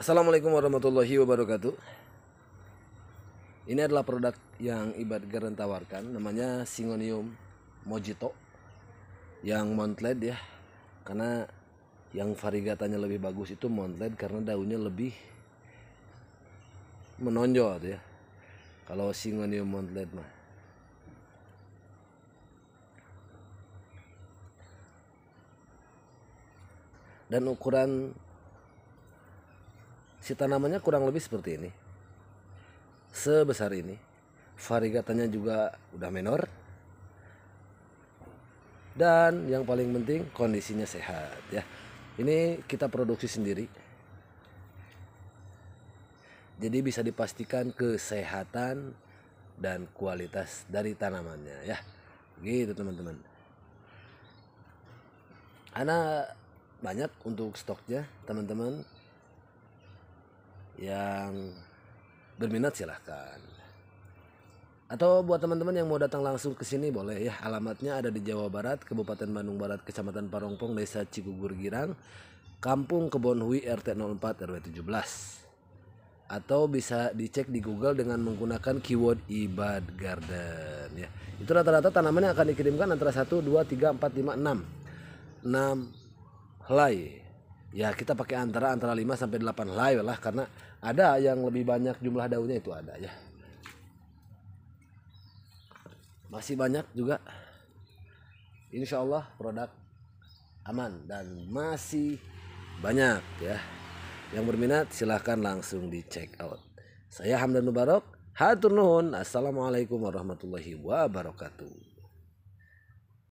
Assalamualaikum warahmatullahi wabarakatuh Ini adalah produk yang Ibad Garden tawarkan Namanya Singonium Mojito Yang montled ya Karena yang varigatanya lebih bagus itu montled Karena daunnya lebih menonjol ya Kalau Singonium montled mah Dan ukuran Si tanamannya kurang lebih seperti ini. Sebesar ini. varigatanya juga udah menor. Dan yang paling penting kondisinya sehat ya. Ini kita produksi sendiri. Jadi bisa dipastikan kesehatan dan kualitas dari tanamannya ya. Gitu teman-teman. karena banyak untuk stoknya teman-teman yang berminat silahkan atau buat teman-teman yang mau datang langsung ke sini boleh ya alamatnya ada di Jawa Barat Kabupaten Bandung Barat Kecamatan Parongpong Desa Cigugur Girang Kampung Kebon Hui RT 04 RW 17 atau bisa dicek di Google dengan menggunakan keyword ibad garden ya. Itu rata-rata tanamannya akan dikirimkan antara 1 2 3 4 5 6 6 helai ya kita pakai antara antara 5 sampai 8 helai lah karena ada yang lebih banyak jumlah daunnya itu ada ya masih banyak juga Insya Allah produk aman dan masih banyak ya yang berminat silahkan langsung di check out saya Hamdan Mubarak Hatur Nuhun Assalamualaikum warahmatullahi wabarakatuh